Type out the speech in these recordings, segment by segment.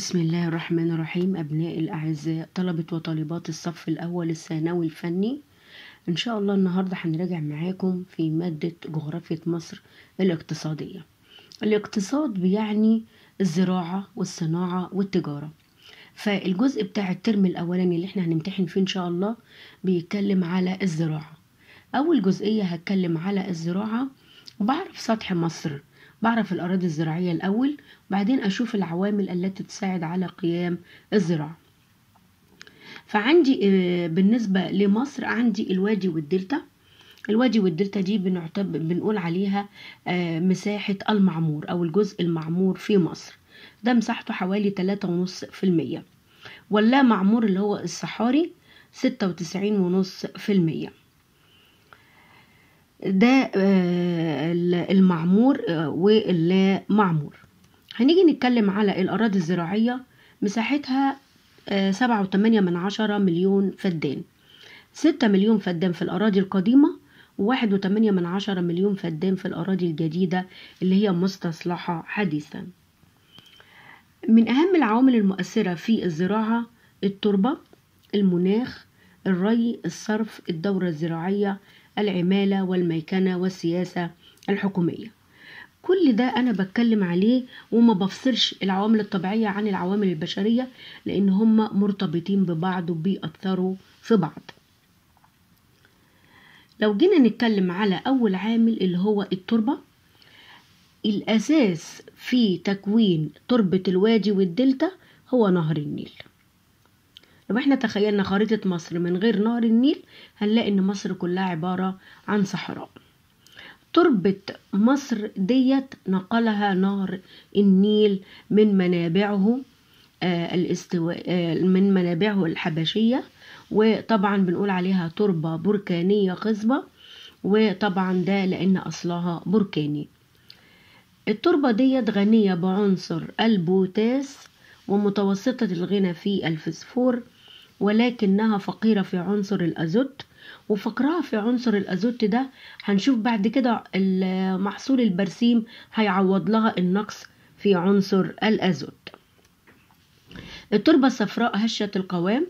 بسم الله الرحمن الرحيم أبناء الأعزاء طلبة وطالبات الصف الأول الثانوي الفني إن شاء الله النهاردة هنراجع معاكم في مادة جغرافية مصر الاقتصادية الاقتصاد بيعني الزراعة والصناعة والتجارة فالجزء بتاع الترم الأولاني اللي احنا هنمتحن فيه إن شاء الله بيتكلم على الزراعة أول جزئية هتكلم على الزراعة بعرف سطح مصر بعرف الأراضي الزراعية الأول وبعدين أشوف العوامل التي تساعد على قيام الزراعة فعندي آه، بالنسبة لمصر عندي الوادي والدلتا الوادي والدلتا دي بنقول عليها آه، مساحة المعمور أو الجزء المعمور في مصر ده مساحته حوالي تلاتة ونص في المية واللا معمور اللي هو الصحاري ستة وتسعين ونص في المية ده آه، المعمور آه، واللا معمور هنيجي نتكلم على الأراضي الزراعية مساحتها آه، سبعة وتمانية من عشرة مليون فدان ستة مليون فدان في الأراضي القديمة وواحد وتمانية من عشرة مليون فدان في الأراضي الجديدة اللي هي مستصلحة حديثا من أهم العوامل المؤثرة في الزراعة التربة المناخ الري الصرف الدورة الزراعية العمالة والميكنة والسياسة الحكومية كل ده أنا بتكلم عليه وما بفصلش العوامل الطبيعية عن العوامل البشرية لأن هما مرتبطين ببعض وبيأثروا في بعض لو جينا نتكلم على أول عامل اللي هو التربة الأساس في تكوين تربة الوادي والدلتا هو نهر النيل لو احنا تخيلنا خريطة مصر من غير نهر النيل هنلاقي ان مصر كلها عبارة عن صحراء تربة مصر ديت نقلها نهر النيل من منابعه آه، الاستواء آه، من منابعه الحبشية وطبعا بنقول عليها تربة بركانية خصبة وطبعا ده لأن أصلها بركاني التربة ديت غنية بعنصر البوتاس ومتوسطة الغنى في الفسفور ولكنها فقيرة في عنصر الأزوت وفقرها في عنصر الأزوت ده هنشوف بعد كده محصول البرسيم هيعوض لها النقص في عنصر الأزوت التربة الصفراء هشة القوام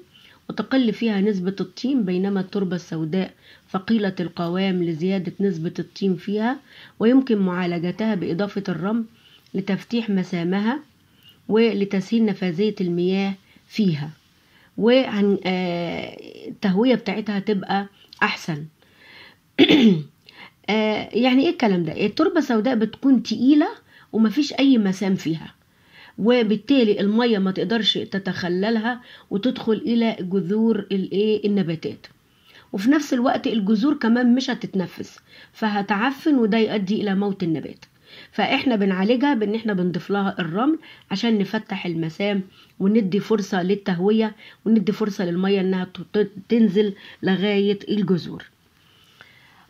وتقل فيها نسبة الطين بينما التربة السوداء ثقيلة القوام لزيادة نسبة الطين فيها ويمكن معالجتها بإضافة الرمل لتفتيح مسامها ولتسهيل نفاذية المياه فيها والتهوية آه، بتاعتها تبقى أحسن آه، يعني ايه الكلام ده التربة السوداء بتكون تقيلة ومفيش أي مسام فيها وبالتالي المية ما تقدرش تتخللها وتدخل إلى جذور النباتات وفي نفس الوقت الجذور كمان مش هتتنفس فهتعفن وده يؤدي إلى موت النبات فاحنا بنعالجها بان احنا بنضيف لها الرمل عشان نفتح المسام وندي فرصه للتهويه وندي فرصه للميه انها تنزل لغايه الجذور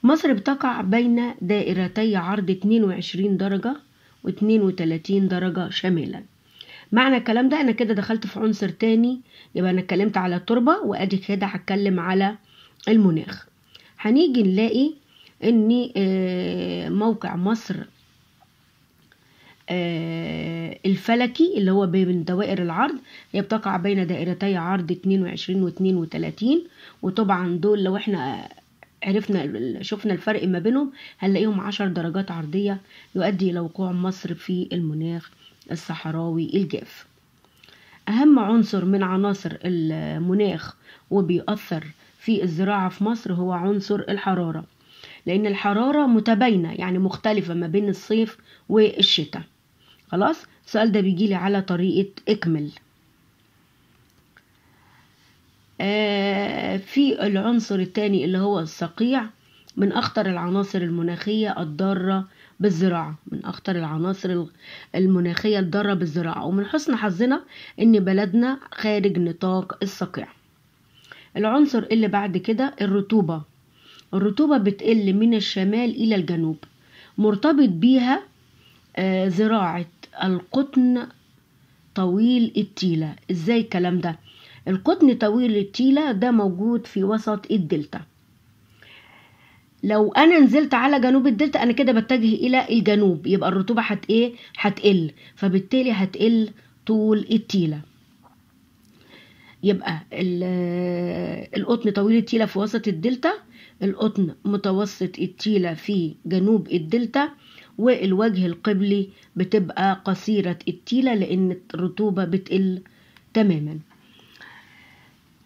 مصر بتقع بين دائرتي عرض 22 درجه و32 درجه شمالا معنى الكلام ده انا كده دخلت في عنصر تاني يبقى انا اتكلمت على التربه وادي كده هتكلم على المناخ هنيجي نلاقي ان آه، موقع مصر آه، الفلكي اللي هو بين دوائر العرض هي بتقع بين دائرتي عرض 22 و 32 وطبعا دول لو احنا عرفنا شفنا الفرق ما بينهم هنلاقيهم عشر درجات عرضية يؤدي إلى وقوع مصر في المناخ الصحراوي الجاف أهم عنصر من عناصر المناخ وبيأثر في الزراعة في مصر هو عنصر الحرارة لأن الحرارة متباينة يعني مختلفة ما بين الصيف والشتاء خلاص السؤال ده بيجيلي على طريقة اكمل آه في العنصر الثاني اللي هو الصقيع من أخطر العناصر المناخية الضارة بالزراعة من أخطر العناصر المناخية الضارة بالزراعة ومن حسن حظنا إن بلدنا خارج نطاق الصقيع العنصر اللي بعد كده الرطوبة الرطوبة بتقل من الشمال إلى الجنوب مرتبط بيها آه، زراعة القطن طويل التيلة ازاي الكلام ده القطن طويل التيلة ده موجود في وسط الدلتا لو انا نزلت على جنوب الدلتا انا كده بتجه الى الجنوب يبقى الرطوبة هت ايه هتقل فبالتالي هتقل طول التيلة يبقى القطن طويل التيلة في وسط الدلتا القطن متوسط التيلة في جنوب الدلتا والوجه القبلي بتبقى قصيرة التيلة لأن الرطوبة بتقل تماما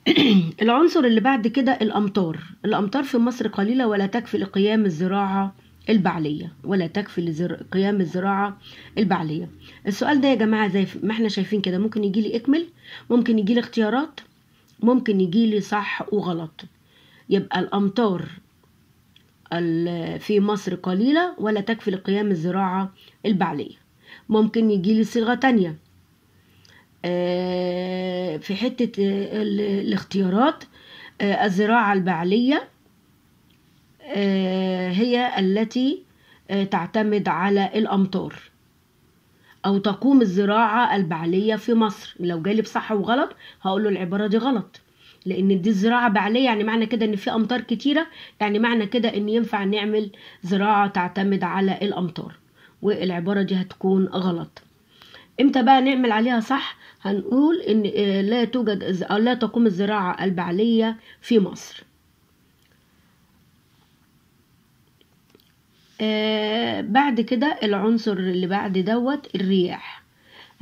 العنصر اللي بعد كده الأمطار الأمطار في مصر قليلة ولا تكفي لقيام الزراعة البعلية ولا تكفي لزر... قيام الزراعة البعلية السؤال ده يا جماعة زي ما احنا شايفين كده ممكن يجيلي اكمل ممكن يجيلي اختيارات ممكن يجيلي صح وغلط يبقى الأمطار في مصر قليلة ولا تكفي لقيام الزراعة البعلية ممكن يجيلي صيغة تانية آه، في حتة آه، الاختيارات آه، الزراعة البعلية هي التي تعتمد على الأمطار أو تقوم الزراعة البعلية في مصر لو جالب صح وغلط هقول له العبارة دي غلط لان دي زراعه بعليه يعني معنى كده ان في امطار كتيره يعني معنى كده ان ينفع نعمل زراعه تعتمد على الامطار والعباره دي هتكون غلط امتى بقى نعمل عليها صح هنقول ان آه، لا توجد أو آه، لا تقوم الزراعه البعليه في مصر آه، بعد كده العنصر اللي بعد دوت الرياح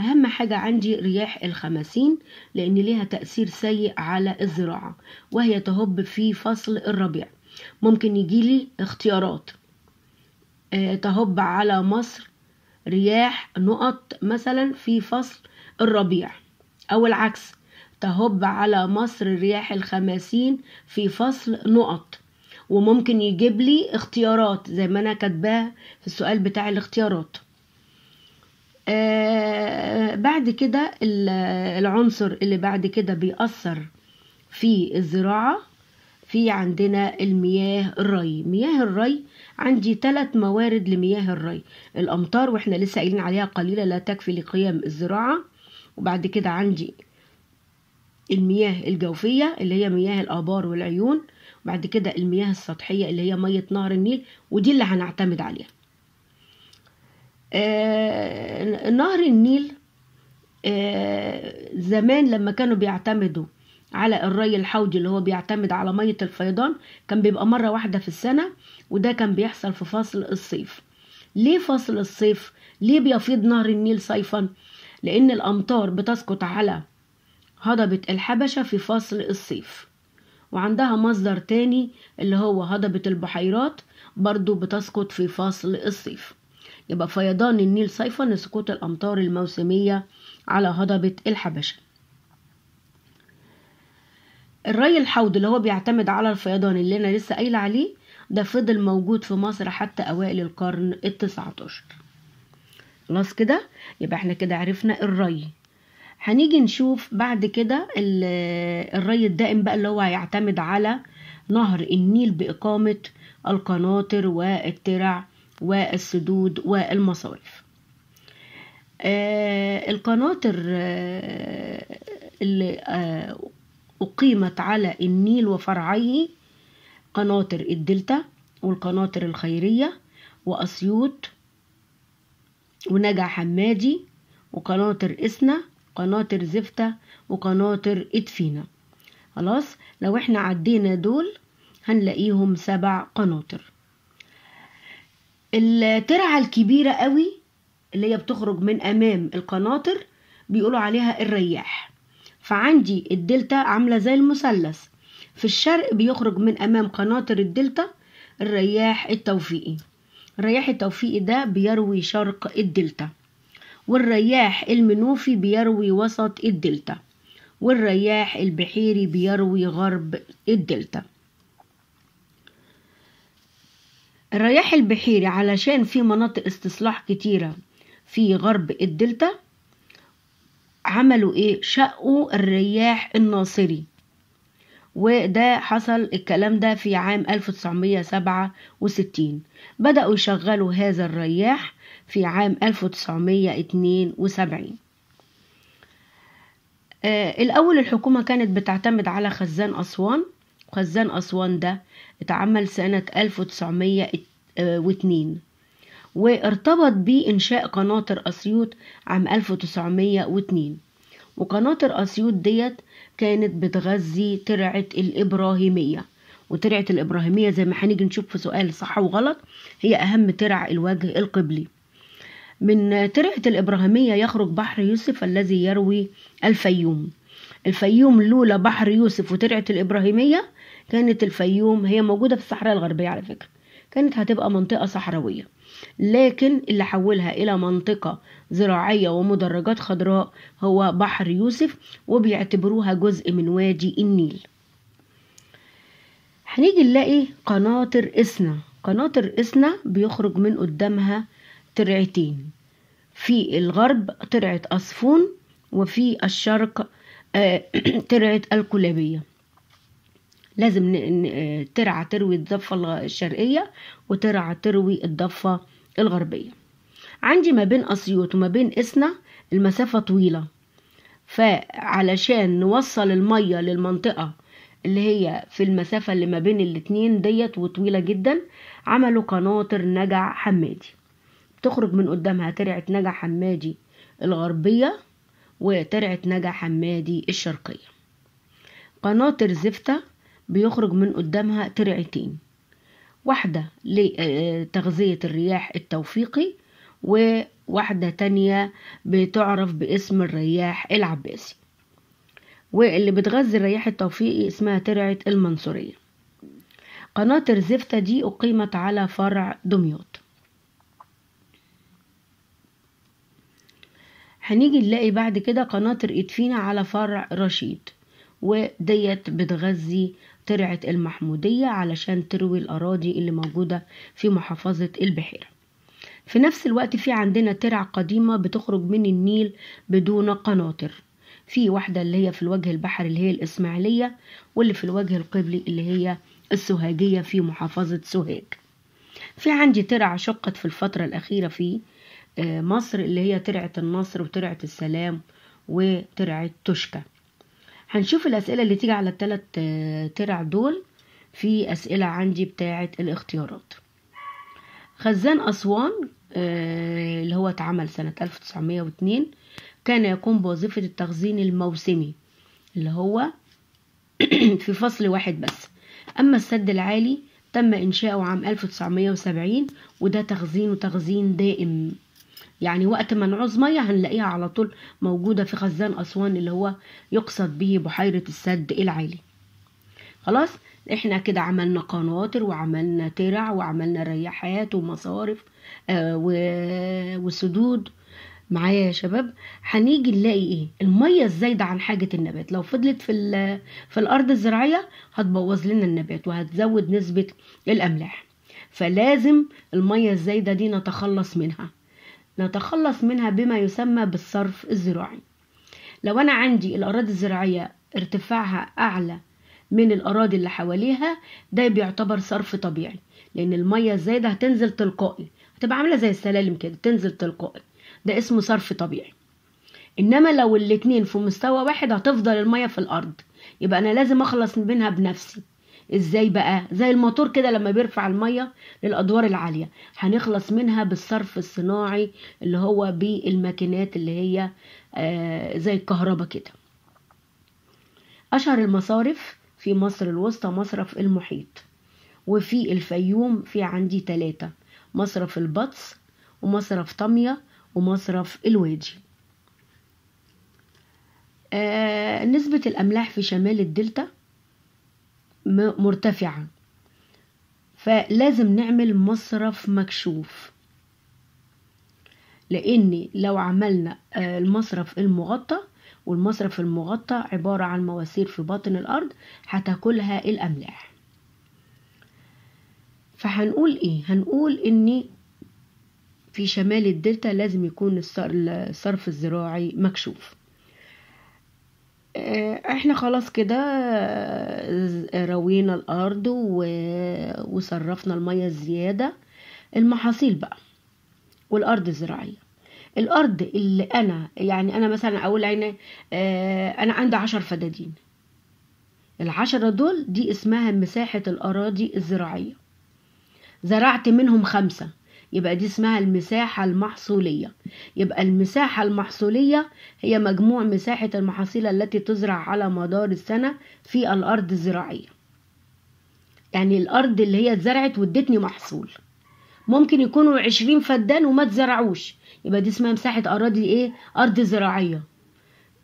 أهم حاجة عندي رياح الخمسين لأن ليها تأثير سيء على الزراعة وهي تهب في فصل الربيع ممكن يجيلي اختيارات آه، تهب على مصر رياح نقط مثلا في فصل الربيع أو العكس تهب على مصر رياح الخماسين في فصل نقط وممكن يجيب لي اختيارات زي ما أنا كاتباه في السؤال بتاع الاختيارات آه، بعد كده العنصر اللي بعد كده بيأثر في الزراعة في عندنا المياه الري مياه الري عندي ثلاث موارد لمياه الري الأمطار وإحنا لسه قايلين عليها قليلة لا تكفي لقيام الزراعة وبعد كده عندي المياه الجوفية اللي هي مياه الآبار والعيون وبعد كده المياه السطحية اللي هي مية نهر النيل ودي اللي هنعتمد عليها آه، نهر النيل آه، زمان لما كانوا بيعتمدوا على الري الحوضي اللي هو بيعتمد على مية الفيضان كان بيبقى مرة واحدة في السنة وده كان بيحصل في فصل الصيف ليه فصل الصيف ليه بيفيض نهر النيل صيفا لأن الأمطار بتسقط على هضبة الحبشة في فصل الصيف وعندها مصدر تاني اللي هو هضبة البحيرات برضو بتسقط في فصل الصيف يبقى فيضان النيل صيفا لسقوط الأمطار الموسمية على هضبة الحبشة الري الحوض اللي هو بيعتمد على الفيضان اللي أنا لسه قايلة عليه ده فضل موجود في مصر حتى أوائل القرن التسعة عشر خلاص كده يبقى احنا كده عرفنا الري هنيجي نشوف بعد كده الري الدائم بقى اللي هو هيعتمد على نهر النيل بإقامة القناطر والترع والسدود والمصارف آه، القناطر آه، اللي آه، أقيمت على النيل وفرعيه قناطر الدلتا والقناطر الخيرية وأسيوط ونجع حمادي وقناطر إسنا قناطر زفتة وقناطر إدفينا خلاص لو احنا عدينا دول هنلاقيهم سبع قناطر الترعة الكبيرة قوي اللي هي بتخرج من أمام القناطر بيقولوا عليها الرياح فعندي الدلتا عاملة زي المثلث في الشرق بيخرج من أمام قناطر الدلتا الرياح التوفيقي الرياح التوفيقي ده بيروي شرق الدلتا والرياح المنوفي بيروي وسط الدلتا والرياح البحيري بيروي غرب الدلتا الرياح البحيري علشان في مناطق استصلاح كتيرة في غرب الدلتا عملوا ايه شقوا الرياح الناصري وده حصل الكلام ده في عام 1967 بدأوا يشغلوا هذا الرياح في عام 1972 آه الأول الحكومة كانت بتعتمد على خزان أسوان خزان أسوان ده اتعمل سنة 1902 آه، وارتبط بيه إنشاء قناطر أسيوط عام 1902 وقناطر أسيوط ديت كانت بتغذي ترعة الإبراهيمية وترعة الإبراهيمية زي ما هنيجي نشوف في سؤال صح وغلط هي أهم ترع الوجه القبلي من ترعة الإبراهيمية يخرج بحر يوسف الذي يروي الفيوم الفيوم لولا بحر يوسف وترعة الإبراهيمية كانت الفيوم هي موجودة في الصحراء الغربية على فكرة كانت هتبقى منطقة صحراوية لكن اللي حولها إلى منطقة زراعية ومدرجات خضراء هو بحر يوسف وبيعتبروها جزء من وادي النيل هنيجي نلاقي قناطر إسنا قناطر إسنا بيخرج من قدامها ترعتين في الغرب ترعة أصفون وفي الشرق ترعة آه، الكلابية لازم ترعى تروي الضفة الشرقية وترعى تروي الضفة الغربية عندي ما بين أسيوط وما بين إسنا المسافة طويلة فعلشان نوصل المية للمنطقة اللي هي في المسافة اللي ما بين الاتنين ديت وطويلة جدا عملوا قناطر نجع حمادي بتخرج من قدامها ترعة نجع حمادي الغربية وترعة نجع حمادي الشرقية قناطر زفتة بيخرج من قدامها ترعتين واحدة لتغذية آه، الرياح التوفيقي وواحدة تانية بتعرف باسم الرياح العباسي واللي بتغذي الرياح التوفيقي اسمها ترعة المنصورية قناة الزفتة دي أقيمت على فرع دمياط هنيجي نلاقي بعد كده قناة الإدفينة على فرع رشيد وديت بتغذي ترعة المحمودية علشان تروي الأراضي اللي موجودة في محافظة البحيرة في نفس الوقت في عندنا ترع قديمة بتخرج من النيل بدون قناطر في واحدة اللي هي في الوجه البحري اللي هي الإسماعيلية واللي في الوجه القبلي اللي هي السوهاجية في محافظة سوهاج في عندي ترع شقت في الفترة الأخيرة في آه، مصر اللي هي ترعة النصر وترعة السلام وترعة تشكه هنشوف الأسئلة اللي تيجي على التلات آه، ترع دول في أسئلة عندي بتاعة الاختيارات خزان أسوان آه، اللي هو اتعمل سنة 1902 كان يقوم بوظيفة التخزين الموسمي اللي هو في فصل واحد بس أما السد العالي تم إنشاؤه عام 1970 وده تخزين وتخزين دائم يعني وقت ما نعوز ميه هنلاقيها على طول موجوده في خزان اسوان اللي هو يقصد به بحيره السد العالي خلاص احنا كده عملنا قناطر وعملنا ترع وعملنا ريحات ومصارف آه وسدود معايا يا شباب هنيجي نلاقي ايه الميه الزايده عن حاجه النبات لو فضلت في في الارض الزراعيه هتبوظ لنا النبات وهتزود نسبه الاملاح فلازم الميه الزايده دي نتخلص منها نتخلص منها بما يسمى بالصرف الزراعي لو أنا عندي الأراضي الزراعية ارتفاعها أعلى من الأراضي اللي حواليها ده بيعتبر صرف طبيعي لأن المية الزايدة هتنزل تلقائي هتبقى عاملة زي السلالم كده تنزل تلقائي ده اسمه صرف طبيعي إنما لو الاتنين في مستوى واحد هتفضل المية في الأرض يبقى أنا لازم أخلص منها بنفسي ازاي بقى زي الموتور كده لما بيرفع الميه للادوار العاليه هنخلص منها بالصرف الصناعي اللي هو بالماكينات اللي هي آه، زي الكهرباء كده اشهر المصارف في مصر الوسطى مصرف المحيط وفي الفيوم في عندي تلاتة مصرف البطس ومصرف طمية ومصرف الوادي آه نسبة الأملاح في شمال الدلتا مرتفعة فلازم نعمل مصرف مكشوف لأن لو عملنا آه، المصرف المغطى والمصرف المغطى عبارة عن مواسير في باطن الأرض هتاكلها الأملاح فهنقول إيه؟ هنقول إن في شمال الدلتا لازم يكون الصرف الزراعي مكشوف آه، احنا خلاص كده آه، روينا الارض وصرفنا المية الزيادة المحاصيل بقى والارض الزراعية الارض اللي انا يعني انا مثلا اقول عيني آه، انا عندي عشر فدادين العشرة دول دي اسمها مساحة الاراضي الزراعية زرعت منهم خمسة يبقى دي اسمها المساحة المحصولية يبقى المساحة المحصولية هي مجموع مساحة المحاصيل التي تزرع على مدار السنة في الأرض الزراعية يعني الأرض اللي هي اتزرعت وادتني محصول ممكن يكونوا عشرين فدان وما تزرعوش يبقى دي اسمها مساحة أراضي إيه؟ أرض زراعية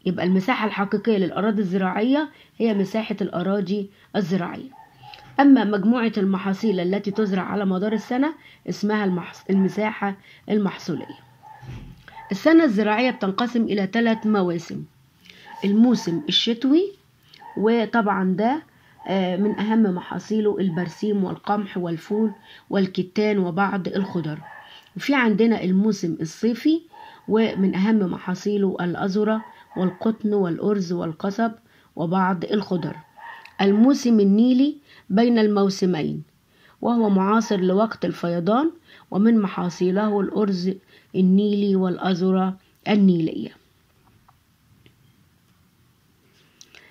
يبقى المساحة الحقيقية للأراضي الزراعية هي مساحة الأراضي الزراعية أما مجموعة المحاصيل التي تزرع على مدار السنة اسمها المساحة المحصولية السنة الزراعية بتنقسم إلى ثلاث مواسم الموسم الشتوي وطبعا ده آه، من أهم محاصيله البرسيم والقمح والفول والكتان وبعض الخضر وفي عندنا الموسم الصيفي ومن أهم محاصيله الأذرة والقطن والأرز والقصب وبعض الخضر الموسم النيلي بين الموسمين وهو معاصر لوقت الفيضان ومن محاصيله الأرز النيلي والأذرة النيلية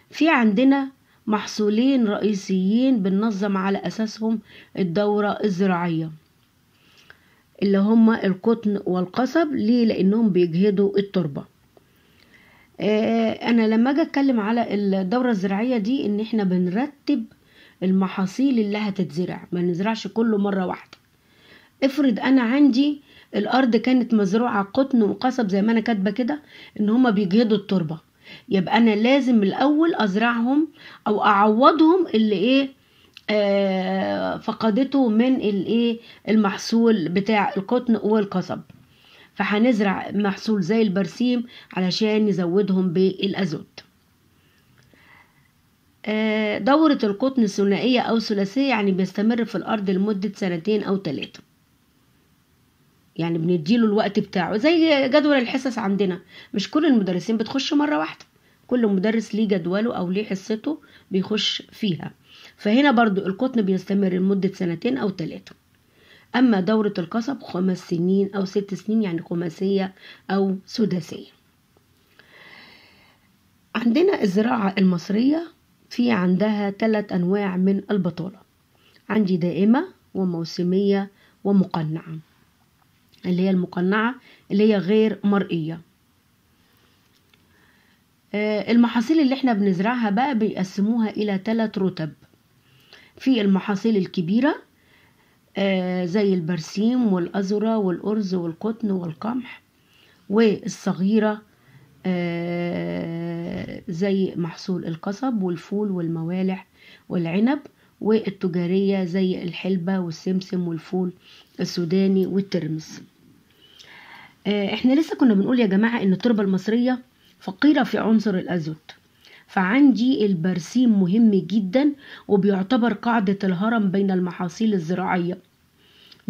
في عندنا محصولين رئيسيين بننظم على أساسهم الدورة الزراعية اللي هما القطن والقصب ليه لأنهم بيجهدوا التربة آه، أنا لما أجي أتكلم على الدورة الزراعية دي إن إحنا بنرتب المحاصيل اللي هتتزرع ما نزرعش كله مرة واحدة افرض انا عندي الارض كانت مزروعة قطن وقصب زي ما انا كاتبة كده ان هما بيجهدوا التربة يبقى انا لازم الاول ازرعهم او اعوضهم اللي ايه آه فقدته من الايه المحصول بتاع القطن والقصب فهنزرع محصول زي البرسيم علشان نزودهم بالازوت آه، دورة القطن ثنائية أو ثلاثية يعني بيستمر في الأرض لمدة سنتين أو ثلاثة يعني بنديله الوقت بتاعه زي جدول الحصص عندنا مش كل المدرسين بتخش مرة واحدة كل مدرس ليه جدوله أو ليه حصته بيخش فيها فهنا برضو القطن بيستمر لمدة سنتين أو ثلاثة أما دورة القصب خمس سنين أو ست سنين يعني خماسية أو سداسية عندنا الزراعة المصرية في عندها ثلاث أنواع من البطالة عندي دائمة وموسمية ومقنعة اللي هي المقنعة اللي هي غير مرئية آه، المحاصيل اللي احنا بنزرعها بقى بيقسموها إلى ثلاث رتب في المحاصيل الكبيرة آه، زي البرسيم والأذرة والأرز والقطن والقمح والصغيرة آه، زي محصول القصب والفول والموالح والعنب والتجارية زي الحلبة والسمسم والفول السوداني والترمس آه، احنا لسه كنا بنقول يا جماعة ان التربة المصرية فقيرة في عنصر الازوت فعندي البرسيم مهم جدا وبيعتبر قاعدة الهرم بين المحاصيل الزراعية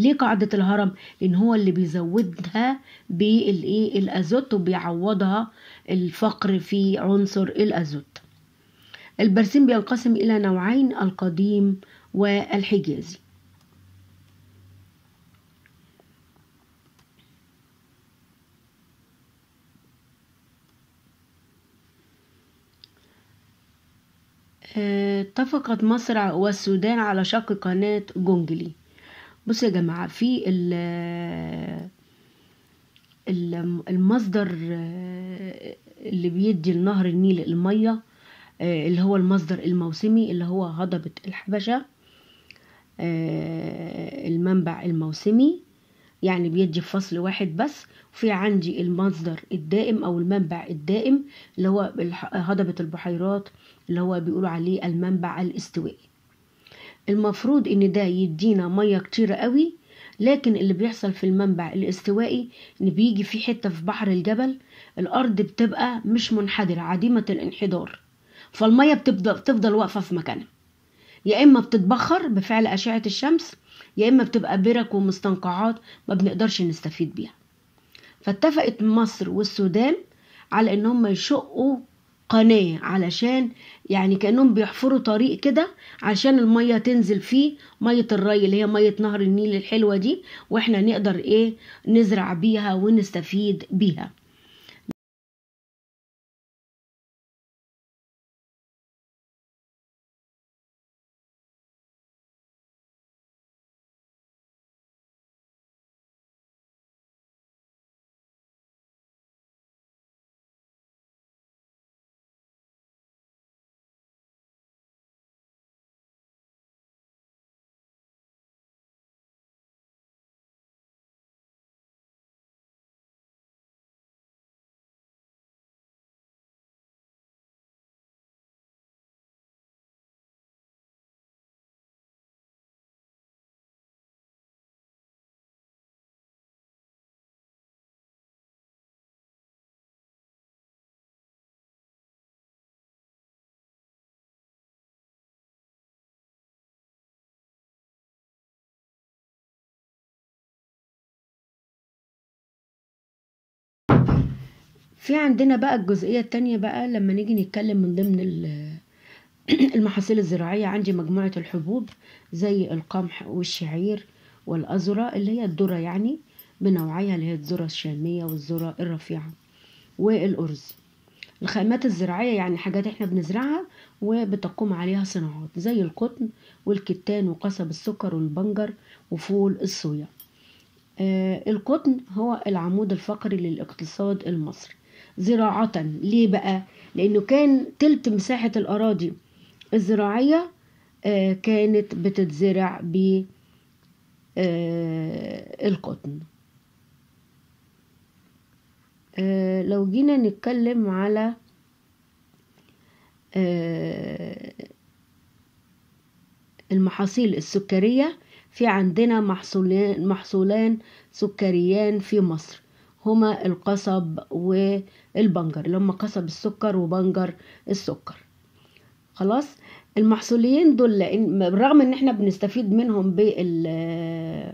ليه قاعدة الهرم لأن هو اللي بيزودها بالإيه الأزوت وبيعوضها الفقر في عنصر الأزوت البرسيم بينقسم إلى نوعين القديم والحجازي اتفقت مصر والسودان على شق قناة جونجلي بصوا يا جماعه في المصدر آه، اللي بيدي لنهر النيل الميه آه، اللي هو المصدر الموسمي اللي هو هضبة الحبشة آه، المنبع الموسمي يعني بيدي فصل واحد بس وفي عندي المصدر الدائم او المنبع الدائم اللي هو هضبة البحيرات اللي هو بيقولوا عليه المنبع الاستوائي المفروض ان ده يدينا ميه كتيرة قوي لكن اللي بيحصل في المنبع الاستوائي ان بيجي في حته في بحر الجبل الارض بتبقى مش منحدره عديمه الانحدار فالميه بتبدا بتفضل واقفه في مكانها يا اما بتتبخر بفعل اشعه الشمس يا اما بتبقى برك ومستنقعات ما بنقدرش نستفيد بيها فاتفقت مصر والسودان على ان هم يشقوا قناة علشان يعني كأنهم بيحفروا طريق كده علشان المية تنزل فيه مية الري اللي هي مية نهر النيل الحلوة دي واحنا نقدر ايه نزرع بيها ونستفيد بيها في عندنا بقى الجزئية التانية بقى لما نيجي نتكلم من ضمن المحاصيل الزراعية عندي مجموعة الحبوب زي القمح والشعير والأذرة اللي هي الذرة يعني بنوعيها اللي هي الذرة الشامية والذرة الرفيعة والأرز الخامات الزراعية يعني حاجات احنا بنزرعها وبتقوم عليها صناعات زي القطن والكتان وقصب السكر والبنجر وفول الصويا آه، القطن هو العمود الفقري للاقتصاد المصري زراعة ليه بقى؟ لأنه كان تلت مساحة الأراضي الزراعية آه، كانت بتتزرع بالقطن آه، آه، لو جينا نتكلم على المحاصيل السكرية في عندنا محصولان, محصولان سكريان في مصر هما القصب والبنجر اللي هما قصب السكر وبنجر السكر خلاص المحصولين دول لان بالرغم ان احنا بنستفيد منهم بال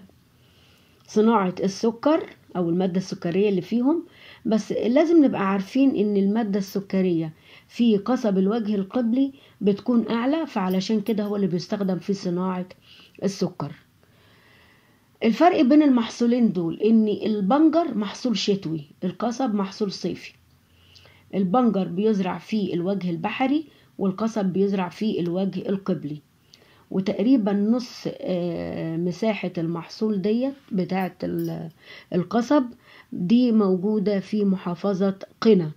صناعة السكر او المادة السكرية اللي فيهم بس لازم نبقى عارفين ان المادة السكرية في قصب الوجه القبلي بتكون اعلى فعلشان كده هو اللي بيستخدم في صناعة السكر الفرق بين المحصولين دول ان البنجر محصول شتوي القصب محصول صيفي البنجر بيزرع في الوجه البحري والقصب بيزرع في الوجه القبلي وتقريبا نص آه، مساحة المحصول ديت بتاعة القصب دي موجودة في محافظة قنا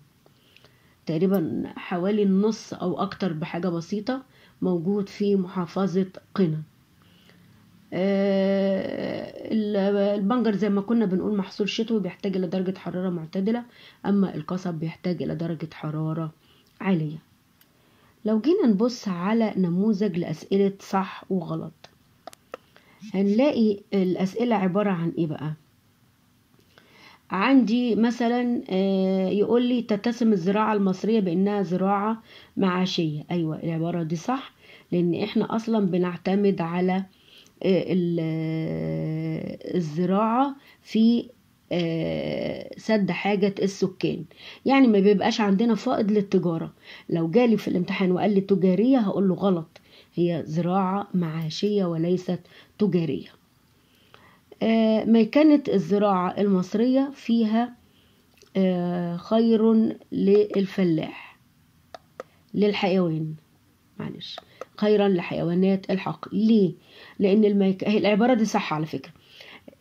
تقريبا حوالي النص أو أكتر بحاجة بسيطة موجود في محافظة قنا آه، البنجر زي ما كنا بنقول محصول شتوي بيحتاج إلى درجة حرارة معتدلة أما القصب بيحتاج إلى درجة حرارة عالية لو جينا نبص على نموذج لأسئلة صح وغلط هنلاقي الأسئلة عبارة عن إيه بقى؟ عندي مثلا آه، يقول لي تتسم الزراعة المصرية بأنها زراعة معاشية أيوة العبارة دي صح لأن إحنا أصلا بنعتمد على الزراعة في سد حاجة السكان يعني ما بيبقاش عندنا فائض للتجارة لو جالي في الامتحان وقال لي تجارية هقول له غلط هي زراعة معاشية وليست تجارية كانت الزراعة المصرية فيها خير للفلاح للحيوان معلش خيرا لحيوانات الحق ليه لان الميك... العباره دي صح على فكره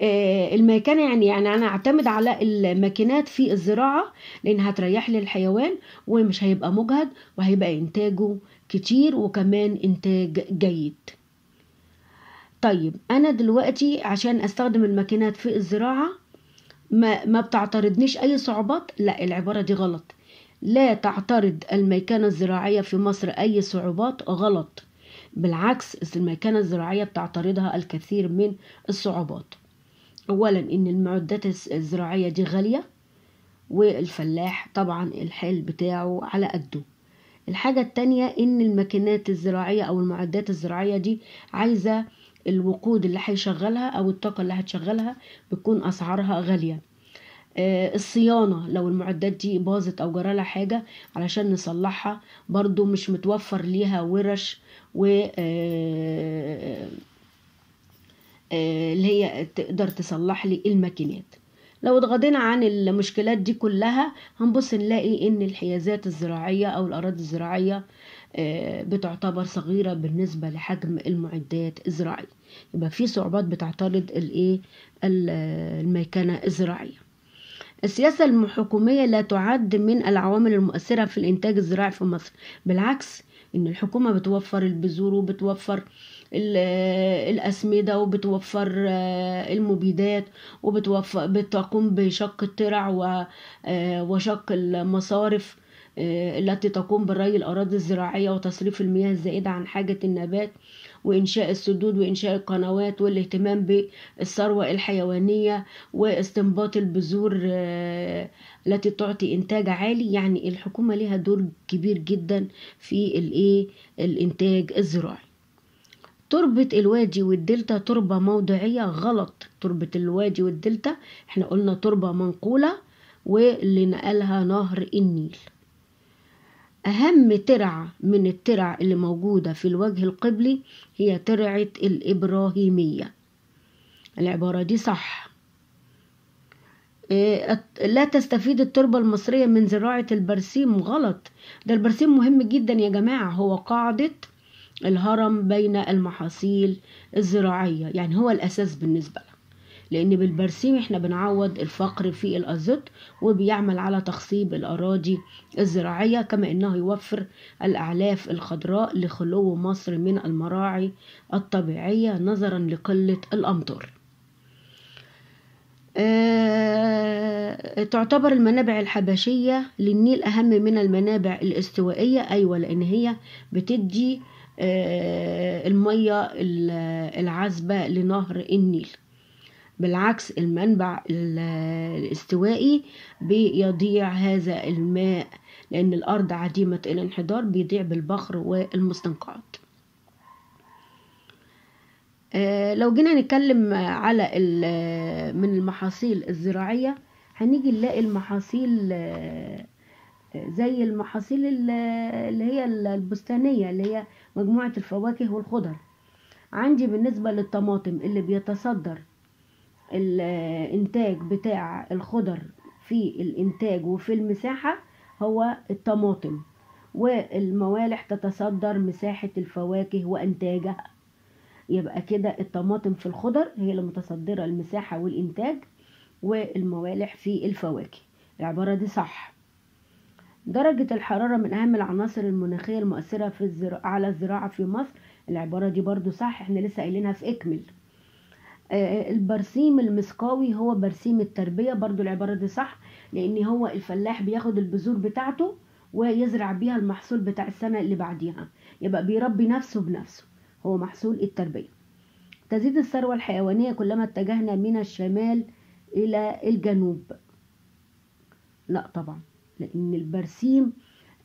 آه، المكان يعني يعني انا اعتمد على الماكينات في الزراعه لانها هتريح لي الحيوان ومش هيبقى مجهد وهيبقى انتاجه كتير وكمان انتاج جيد طيب انا دلوقتي عشان استخدم الماكينات في الزراعه ما, ما بتعترضنيش اي صعوبات لا العباره دي غلط لا تعترض الميكانه الزراعيه في مصر اي صعوبات غلط بالعكس المكانة الزراعية بتعترضها الكثير من الصعوبات أولا إن المعدات الزراعية دي غالية والفلاح طبعا الحال بتاعه على قده الحاجة التانية إن الماكينات الزراعية أو المعدات الزراعية دي عايزة الوقود اللي هيشغلها أو الطاقة اللي هتشغلها بتكون أسعارها غالية آه، الصيانة لو المعدات دي باظت أو جرالها حاجة علشان نصلحها برضو مش متوفر ليها ورش و آه، آه، اللي هي تقدر تصلح لي الماكينات لو اتغاضينا عن المشكلات دي كلها هنبص نلاقي ان الحيازات الزراعية او الاراضي الزراعية آه، بتعتبر صغيرة بالنسبة لحجم المعدات الزراعية يبقى في صعوبات بتعترض الايه الميكنة الزراعية السياسة الحكومية لا تعد من العوامل المؤثرة في الإنتاج الزراعي في مصر بالعكس ان الحكومه بتوفر البذور وبتوفر الاسمده وبتوفر آه، المبيدات وبتوفر بتقوم بشق الترع آه، وشق المصارف آه، التي تقوم بري الاراضي الزراعيه وتصريف المياه الزائده عن حاجه النبات وإنشاء السدود وإنشاء القنوات والاهتمام بالثروة الحيوانية واستنباط البذور آه، التي تعطي إنتاج عالي يعني الحكومة لها دور كبير جدا في الإيه الإنتاج الزراعي تربة الوادي والدلتا تربة موضعية غلط تربة الوادي والدلتا احنا قلنا تربة منقولة واللي نقلها نهر النيل أهم ترعة من الترع اللي موجودة في الوجه القبلي هي ترعة الإبراهيمية العبارة دي صح إيه، لا تستفيد التربة المصرية من زراعة البرسيم غلط ده البرسيم مهم جدا يا جماعة هو قاعدة الهرم بين المحاصيل الزراعية يعني هو الأساس بالنسبة لأن بالبرسيم احنا بنعوض الفقر في الأزوت وبيعمل على تخصيب الأراضي الزراعية كما أنه يوفر الأعلاف الخضراء لخلو مصر من المراعي الطبيعية نظرا لقلة الأمطار أه تعتبر المنابع الحبشية للنيل أهم من المنابع الاستوائية أيوة لأن هي بتدي أه المية العذبة لنهر النيل بالعكس المنبع الاستوائي بيضيع هذا الماء لأن الأرض عديمة الانحدار بيضيع بالبخر والمستنقعات آه، لو جينا نتكلم على من المحاصيل الزراعية هنيجي نلاقي المحاصيل آه، زي المحاصيل اللي هي البستانية اللي هي مجموعة الفواكه والخضر عندي بالنسبة للطماطم اللي بيتصدر الانتاج بتاع الخضر في الانتاج وفي المساحة هو الطماطم والموالح تتصدر مساحة الفواكه وانتاجها يبقى كده الطماطم في الخضر هي المتصدرة المساحة والانتاج والموالح في الفواكه العبارة دي صح درجة الحرارة من أهم العناصر المناخية المؤثرة في الزراعة على الزراعة في مصر العبارة دي برضو صح احنا لسه قايلينها في اكمل آه، البرسيم المسقاوي هو برسيم التربية برضو العبارة دي صح لأن هو الفلاح بياخد البذور بتاعته ويزرع بيها المحصول بتاع السنة اللي بعديها يبقى بيربي نفسه بنفسه هو محصول التربية تزيد الثروة الحيوانية كلما اتجهنا من الشمال إلى الجنوب لا طبعا لأن البرسيم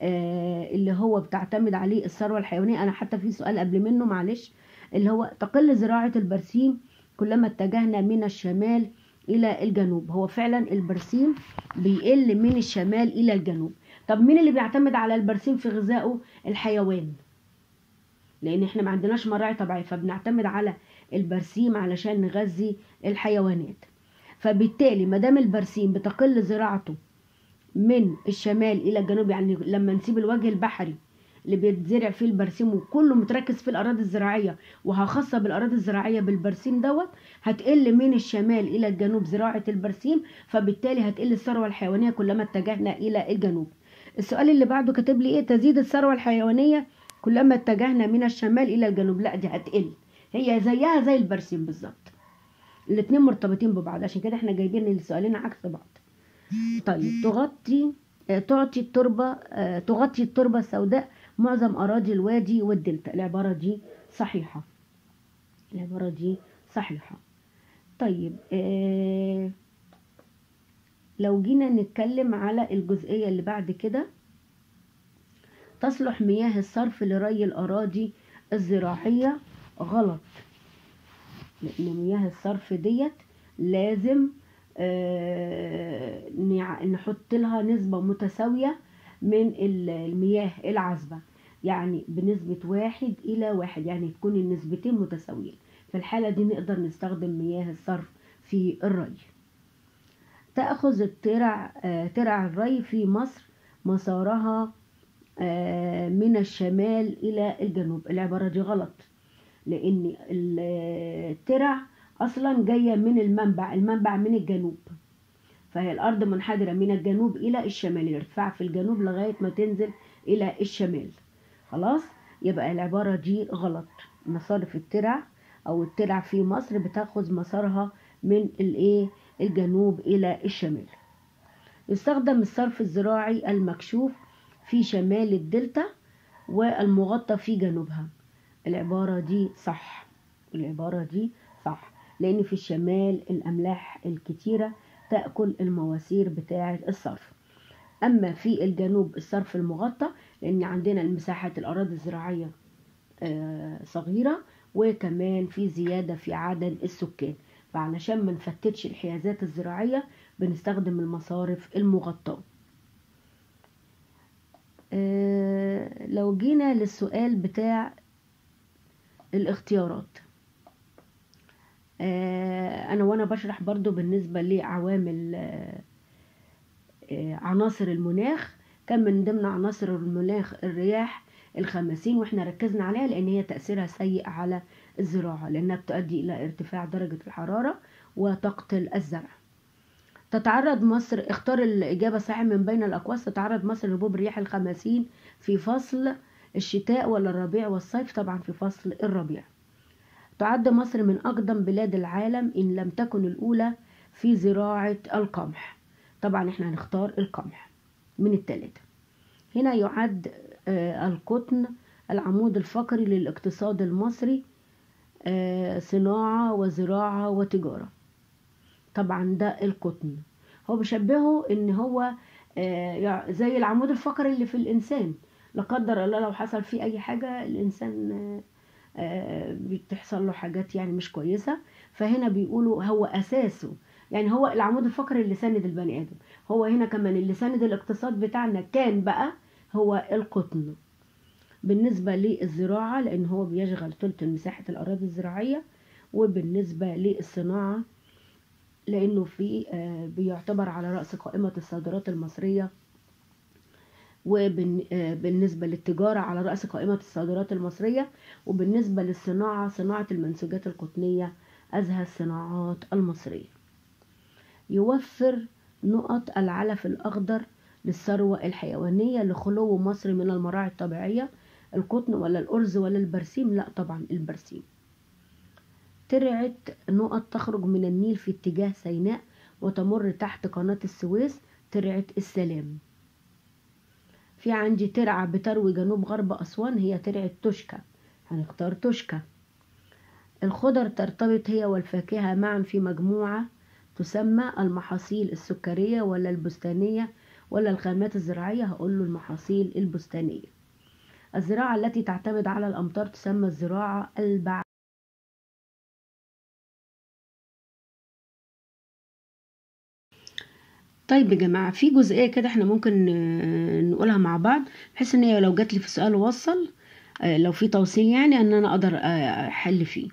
آه، اللي هو بتعتمد عليه الثروة الحيوانية أنا حتى في سؤال قبل منه معلش اللي هو تقل زراعة البرسيم كلما اتجهنا من الشمال إلى الجنوب هو فعلا البرسيم بيقل من الشمال إلى الجنوب طب مين اللي بيعتمد على البرسيم في غذائه الحيوان لأن احنا ما عندناش مراعي طبيعية فبنعتمد على البرسيم علشان نغذي الحيوانات فبالتالي ما دام البرسيم بتقل زراعته من الشمال الى الجنوب يعني لما نسيب الوجه البحري اللي بيتزرع فيه البرسيم وكله متركز في الاراضي الزراعيه وهخاصة بالاراضي الزراعيه بالبرسيم دوت هتقل من الشمال الى الجنوب زراعه البرسيم فبالتالي هتقل الثروه الحيوانيه كلما اتجهنا الى الجنوب السؤال اللي بعده كاتب لي ايه تزيد الثروه الحيوانيه كلما اتجهنا من الشمال الى الجنوب لا دي هتقل هي زيها زي البرسيم بالظبط الاثنين مرتبطين ببعض عشان كده احنا جايبين السؤالين عكس بعض طيب تغطي آه، تعطي التربة آه، تغطي التربة السوداء معظم أراضي الوادي والدلتا العبارة دي صحيحة العبارة دي صحيحة طيب آه، لو جينا نتكلم على الجزئية اللي بعد كده تصلح مياه الصرف لري الأراضي الزراعية غلط لأن مياه الصرف ديت لازم آه، نحط لها نسبة متساوية من المياه العذبة يعني بنسبة واحد إلى واحد يعني تكون النسبتين متساويين في الحالة دي نقدر نستخدم مياه الصرف في الري تأخذ الترع آه، ترع الري في مصر مسارها آه، من الشمال إلى الجنوب العبارة دي غلط لأن الترع أصلا جاية من المنبع المنبع من الجنوب فهي الأرض منحدرة من الجنوب إلى الشمال الارتفاع في الجنوب لغاية ما تنزل إلى الشمال خلاص يبقى العبارة دي غلط مسار في الترع أو الترع في مصر بتاخذ مسارها من الإيه الجنوب إلى الشمال يستخدم الصرف الزراعي المكشوف في شمال الدلتا والمغطى في جنوبها العبارة دي صح العبارة دي صح لأن في الشمال الأملاح الكتيرة تأكل المواسير بتاعة الصرف أما في الجنوب الصرف المغطى لأن عندنا المساحة الأراضي الزراعية آه، صغيرة وكمان في زيادة في عدد السكان فعلشان ما نفتتش الحيازات الزراعية بنستخدم المصارف المغطاة آه، لو جينا للسؤال بتاع الاختيارات آه، انا وانا بشرح برضو بالنسبه لعوامل آه، آه، عناصر المناخ كان من ضمن عناصر المناخ الرياح الخمسين واحنا ركزنا عليها لان هي تاثيرها سيء على الزراعه لانها بتؤدي الى ارتفاع درجه الحراره وتقتل الزرع تتعرض مصر اختار الإجابة الصحيحه من بين الأقواس تتعرض مصر لهبوب رياح الخمسين في فصل الشتاء ولا الربيع والصيف طبعا في فصل الربيع تعد مصر من أقدم بلاد العالم إن لم تكن الأولى في زراعة القمح طبعا احنا هنختار القمح من الثلاثة هنا يعد آه، القطن العمود الفقري للاقتصاد المصري آه، صناعة وزراعة وتجارة طبعا ده القطن هو بشبهه ان هو آه، زي العمود الفقري اللي في الانسان لا قدر الله لو حصل فيه اي حاجة الانسان آه، بتحصل له حاجات يعني مش كويسه فهنا بيقولوا هو اساسه يعني هو العمود الفقري اللي ساند البني ادم هو هنا كمان اللي ساند الاقتصاد بتاعنا كان بقى هو القطن بالنسبه للزراعه لان هو بيشغل ثلث مساحه الاراضي الزراعيه وبالنسبه للصناعه لانه في آه، بيعتبر على راس قائمه الصادرات المصريه وبالنسبة آه، للتجارة على رأس قائمة الصادرات المصرية وبالنسبة للصناعة صناعة المنسوجات القطنية أزهى الصناعات المصرية يوفر نقط العلف الأخضر للثروة الحيوانية لخلو مصر من المراعي الطبيعية القطن ولا الأرز ولا البرسيم لا طبعا البرسيم ترعة نقط تخرج من النيل في اتجاه سيناء وتمر تحت قناة السويس ترعة السلام في عندي ترعة بتروي جنوب غرب أسوان هي ترعة توشكا هنختار توشكا الخضر ترتبط هي والفاكهة معا في مجموعة تسمى المحاصيل السكرية ولا البستانية ولا الخامات الزراعية هقول له المحاصيل البستانية الزراعة التي تعتمد على الأمطار تسمى الزراعة البعرية طيب يا جماعه في جزئيه كده احنا ممكن آه، نقولها مع بعض بحيث ان هي لو جات لي في سؤال وصل آه، لو في توصيل يعني ان انا اقدر آه، احل فيه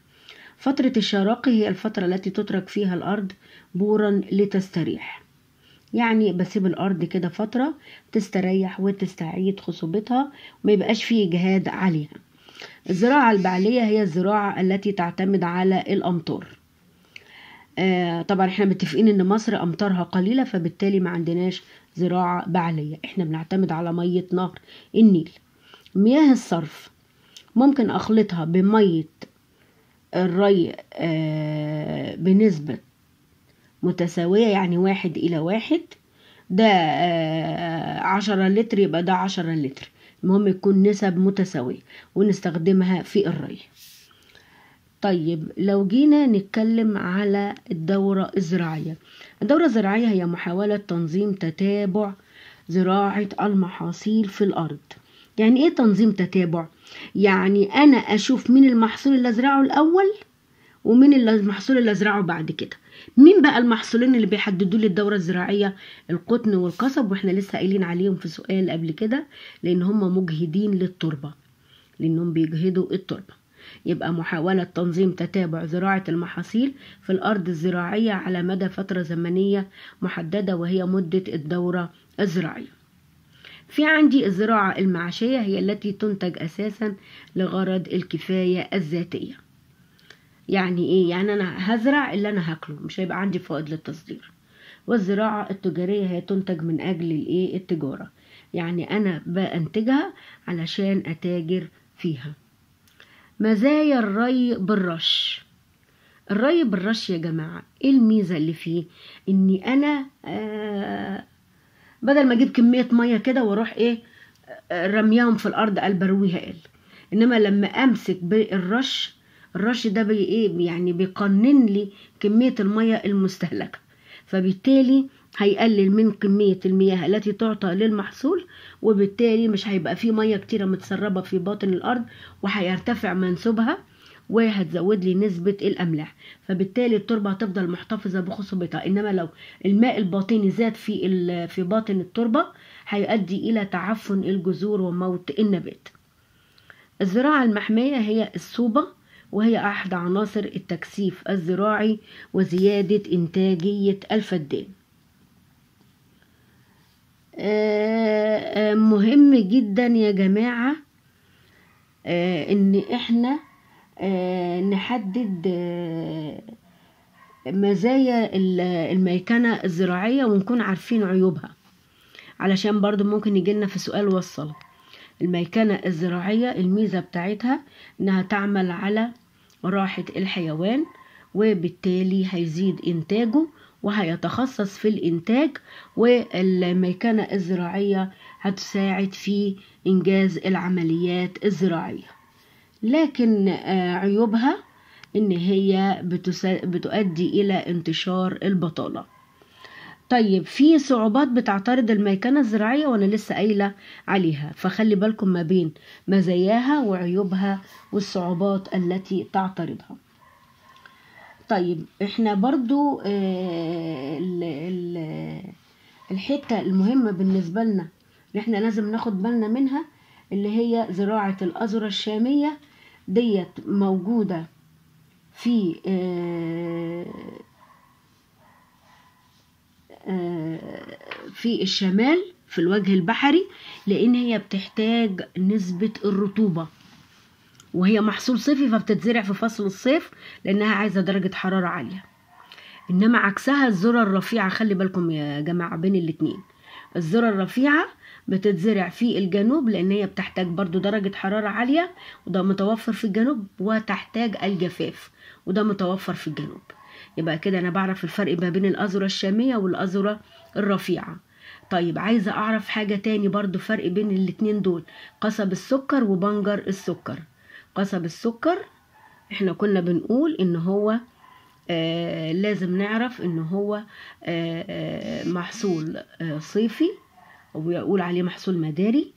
فترة الشراق هي الفترة التي تترك فيها الأرض بورا لتستريح يعني بسيب الأرض كده فترة تستريح وتستعيد خصوبتها وما يبقاش فيه إجهاد عليها الزراعة البعلية هي الزراعة التي تعتمد على الأمطار آه، طبعا احنا متفقين ان مصر امطارها قليله فبالتالي ما عندناش زراعه بعليه احنا بنعتمد على ميه نهر النيل مياه الصرف ممكن اخلطها بميه الري آه، بنسبه متساويه يعني واحد الى واحد ده آه، عشرة لتر يبقى ده عشرة لتر المهم يكون نسب متساويه ونستخدمها في الري طيب لو جينا نتكلم على الدورة الزراعية الدورة الزراعية هي محاولة تنظيم تتابع زراعة المحاصيل في الأرض يعني إيه تنظيم تتابع؟ يعني أنا أشوف مين المحصول اللي أزرعه الأول ومين المحصول اللي أزرعه بعد كده مين بقى المحصولين اللي بيحددوا لي الدوره الزراعيه القطن والقصب واحنا لسه قايلين عليهم في سؤال قبل كده لان هم مجهدين للتربه لانهم بيجهدوا التربه يبقى محاولة تنظيم تتابع زراعة المحاصيل في الأرض الزراعية على مدى فترة زمنية محددة وهي مدة الدورة الزراعية في عندي الزراعة المعشية هي التي تنتج أساسا لغرض الكفاية الذاتية يعني ايه يعني انا هزرع اللي انا هاكله مش هيبقى عندي فائض للتصدير والزراعة التجارية هي تنتج من أجل الإيه التجارة يعني أنا بأنتجها علشان أتاجر فيها مزايا الري بالرش الري بالرش يا جماعة ايه الميزة اللي فيه اني انا آه بدل ما اجيب كمية مية كده واروح ايه رميهم في الارض البرويها قال إيه. انما لما امسك بالرش الرش ده بي ايه يعني بيقنن لي كمية المية المستهلكة فبالتالي هيقلل من كمية المياه التي تعطى للمحصول وبالتالي مش هيبقى فيه مياه كتيرة متسربة في باطن الأرض وهيرتفع منسوبها وهتزود لي نسبة الأملاح فبالتالي التربة هتفضل محتفظة بخصوبتها إنما لو الماء الباطني زاد في في باطن التربة هيؤدي إلى تعفن الجذور وموت النبات الزراعة المحمية هي الصوبة وهي أحد عناصر التكثيف الزراعي وزيادة إنتاجية الفدان آه، آه، مهم جدا يا جماعة آه، ان احنا نحدد مزايا الميكنة الزراعية ونكون عارفين عيوبها علشان برضو ممكن يجيلنا في سؤال وصل الميكنة الزراعية الميزة بتاعتها انها تعمل على راحة الحيوان وبالتالي هيزيد انتاجه وهيتخصص في الإنتاج والميكانة الزراعية هتساعد في إنجاز العمليات الزراعية لكن آه، عيوبها إن هي بتؤدي إلى انتشار البطالة طيب في صعوبات بتعترض الميكنة الزراعية وأنا لسه قايلة عليها فخلي بالكم ما بين مزاياها وعيوبها والصعوبات التي تعترضها طيب احنا برضو آه، الحتة المهمة بالنسبة لنا اللي احنا لازم ناخد بالنا منها اللي هي زراعة الأذرة الشامية ديت موجودة في آه، آه، في الشمال في الوجه البحري لأن هي بتحتاج نسبة الرطوبة وهي محصول صيفي فبتتزرع في فصل الصيف لانها عايزه درجه حراره عاليه انما عكسها الذره الرفيعه خلي بالكم يا جماعه بين الاتنين الذره الرفيعه بتتزرع في الجنوب لان هي بتحتاج برضو درجه حراره عاليه وده متوفر في الجنوب وتحتاج الجفاف وده متوفر في الجنوب يبقى كده انا بعرف الفرق ما بين الاذره الشاميه والاذره الرفيعه طيب عايزه اعرف حاجه تاني برضو فرق بين الاتنين دول قصب السكر وبنجر السكر قصب السكر احنا كنا بنقول ان هو آه، لازم نعرف ان هو آه، آه، محصول صيفي ويقول عليه محصول مداري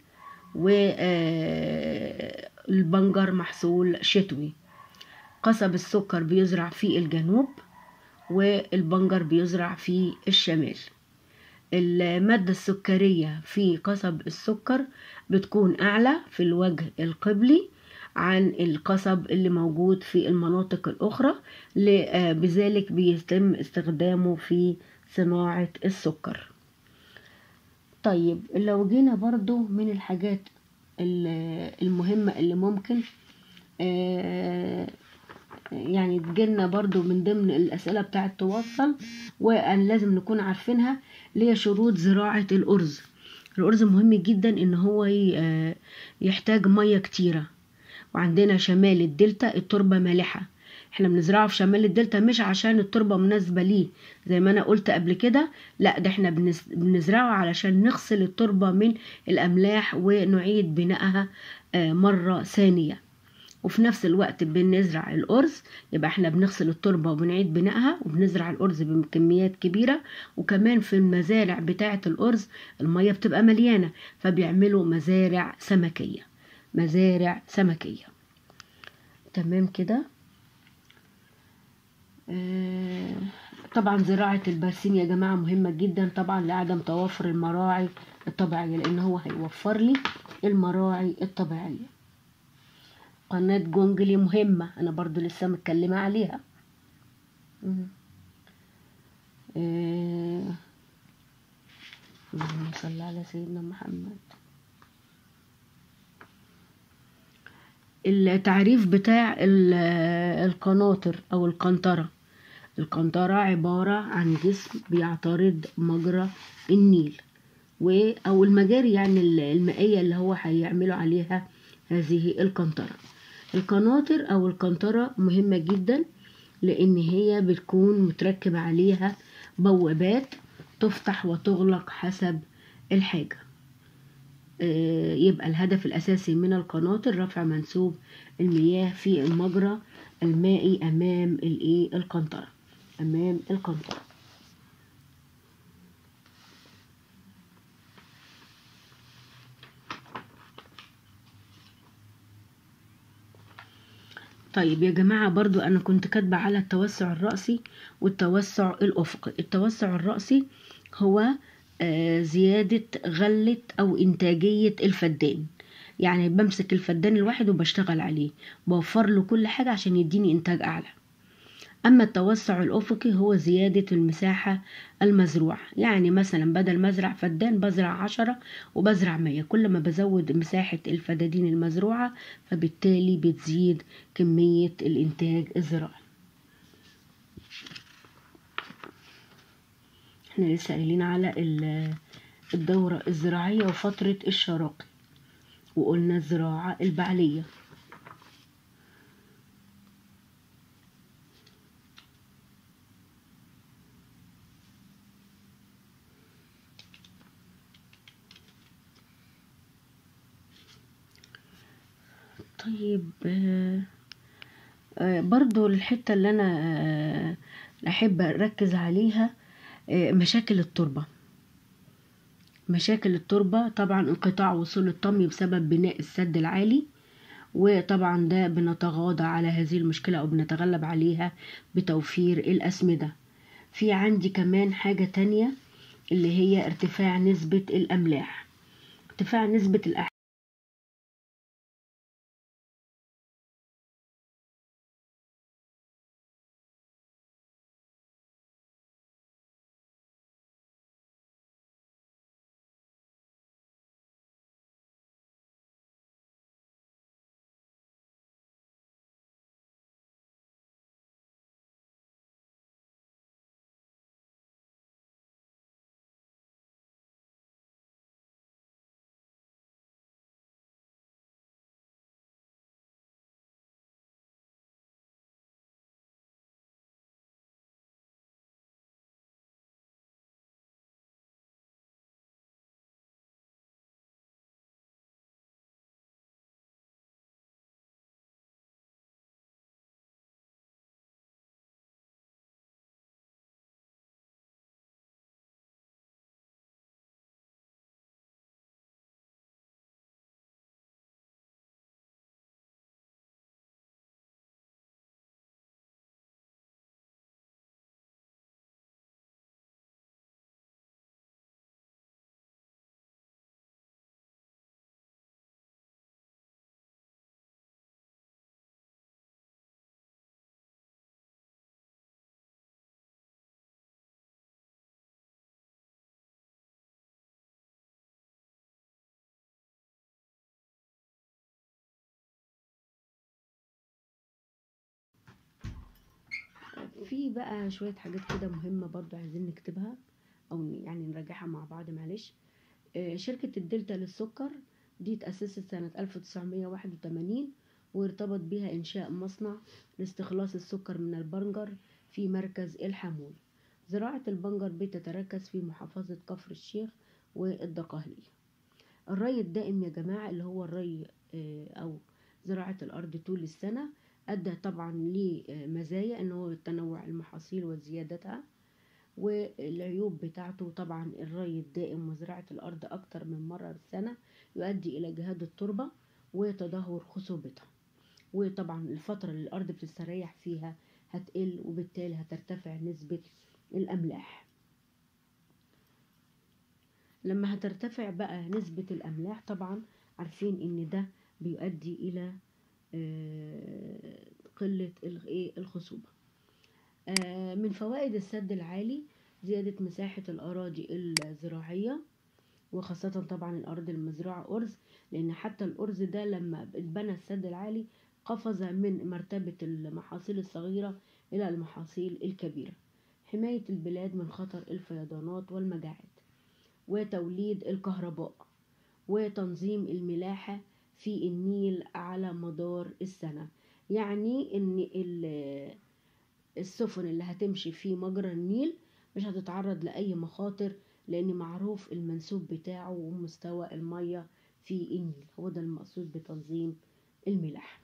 والبنجر محصول شتوي قصب السكر بيزرع في الجنوب والبنجر بيزرع في الشمال المادة السكرية في قصب السكر بتكون أعلى في الوجه القبلي عن القصب اللي موجود في المناطق الأخرى آه، بذلك بيتم استخدامه في صناعة السكر طيب لو جينا برضو من الحاجات المهمة اللي ممكن آه، يعني تجيلنا برضو من ضمن الأسئلة بتاعة توصل وأن لازم نكون عارفينها اللي هي شروط زراعة الأرز الأرز مهم جدا إن هو آه، يحتاج مية كتيرة وعندنا شمال الدلتا التربة مالحة احنا بنزرعه في شمال الدلتا مش عشان التربة مناسبة ليه زي ما انا قلت قبل كده لا ده احنا بنزرعه علشان نغسل التربة من الاملاح ونعيد بنائها آه، مرة ثانية وفي نفس الوقت بنزرع الأرز يبقى احنا بنغسل التربة وبنعيد بنائها وبنزرع الأرز بكميات كبيرة وكمان في المزارع بتاعة الأرز المية بتبقى مليانة فبيعملوا مزارع سمكية مزارع سمكية تمام كده آه طبعا زراعة البرسيم يا جماعة مهمة جدا طبعا لعدم توافر المراعي الطبيعية لأن هو هيوفر لي المراعي الطبيعية قناة جونجلي مهمة أنا برضو لسه متكلمة عليها آه، اللهم صل على سيدنا محمد التعريف بتاع القناطر أو القنطرة القنطرة عبارة عن جسم بيعترض مجرى النيل و أو المجاري يعني المائية اللي هو هيعملوا عليها هذه القنطرة القناطر أو القنطرة مهمة جدا لأن هي بتكون متركب عليها بوابات تفتح وتغلق حسب الحاجة آه، يبقى الهدف الأساسي من القناطر رفع منسوب المياه في المجرى المائي أمام القنطرة أمام القنطرة طيب يا جماعة برضو أنا كنت كاتبة على التوسع الرأسي والتوسع الأفقي التوسع الرأسي هو آه، زيادة غلة أو إنتاجية الفدان يعني بمسك الفدان الواحد وبشتغل عليه بوفر له كل حاجة عشان يديني إنتاج أعلى أما التوسع الأفقي هو زيادة المساحة المزروعة يعني مثلا بدل ما أزرع فدان بزرع عشرة وبزرع مية كل ما بزود مساحة الفدادين المزروعة فبالتالي بتزيد كمية الإنتاج الزراعي احنا لسه قايلين على الدورة الزراعية وفترة الشراكة وقلنا الزراعة البعلية طيب آه، آه، برضو الحتة اللي أنا آه، أحب أركز عليها آه، مشاكل التربة مشاكل التربة طبعا انقطاع وصول الطمي بسبب بناء السد العالي وطبعا ده بنتغاضى على هذه المشكلة أو بنتغلب عليها بتوفير الأسمدة في عندي كمان حاجة تانية اللي هي ارتفاع نسبة الأملاح ارتفاع نسبة الأحيان في بقى شوية حاجات كده مهمة برضو عايزين نكتبها أو يعني نراجعها مع بعض معلش آه، شركة الدلتا للسكر دي اتأسست سنة 1981 وارتبط بها إنشاء مصنع لاستخلاص السكر من البنجر في مركز الحمول زراعة البنجر بتتركز في محافظة كفر الشيخ والدقهلية الري الدائم يا جماعة اللي هو الري آه، أو زراعة الأرض طول السنة أدى طبعا لمزايا إن هو تنوع المحاصيل وزيادتها والعيوب بتاعته طبعا الري الدائم وزراعة الأرض أكتر من مرة في السنة يؤدي إلى جهاد التربة وتدهور خصوبتها وطبعا الفترة اللي الأرض بتستريح فيها هتقل وبالتالي هترتفع نسبة الأملاح لما هترتفع بقى نسبة الأملاح طبعا عارفين إن ده بيؤدي إلى آه، قلة إيه، الخصوبة آه، من فوائد السد العالي زيادة مساحة الأراضي الزراعية وخاصة طبعا الأرض المزروعة أرز لأن حتى الأرز ده لما اتبنى السد العالي قفز من مرتبة المحاصيل الصغيرة إلى المحاصيل الكبيرة حماية البلاد من خطر الفيضانات والمجاعات وتوليد الكهرباء وتنظيم الملاحة في النيل على مدار السنة يعني ان السفن اللي هتمشي في مجرى النيل مش هتتعرض لأي مخاطر لأن معروف المنسوب بتاعه ومستوى المية في النيل هو ده المقصود بتنظيم الملاحة